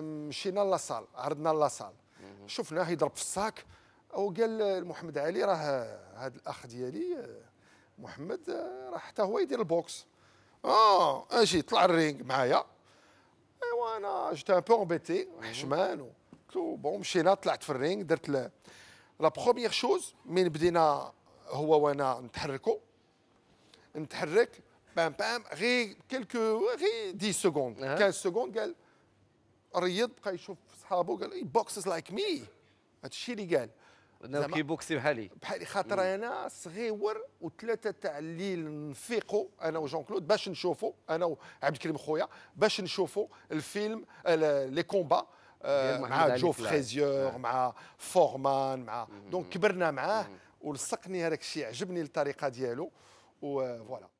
مشينا لاصال عرضنا لاصال شفناه يضرب في الساك وقال محمد علي راه هذا الاخ ديالي محمد راه حتى هو يدير البوكس اه اجي طلع الرينغ معايا ايوا انا جيت ان بو امبيتي حشمان قلت له بون مشينا طلعت في الرينغ درت لا بروميير شوز من بدينا هو وانا نتحركوا نتحرك بام بام غير كيلكو غير 10 سكوند 15 سكوند قال ريض بقى يشوف صحابه قال اي بوكسز لايك مي هذا الشيء اللي قال انه كيبوكسي بحالي بحالي خاطر انا صغيور وثلاثه تاع الليل نفيقوا انا وجون كلود باش نشوفوا انا وعبد الكريم خويا باش نشوفوا الفيلم لي كومبا آه، مع جو فريزيور نعم. مع فورمان مع دونك كبرنا معاه ولصقني هذاك الشيء عجبني الطريقه ديالو وفوالا آه،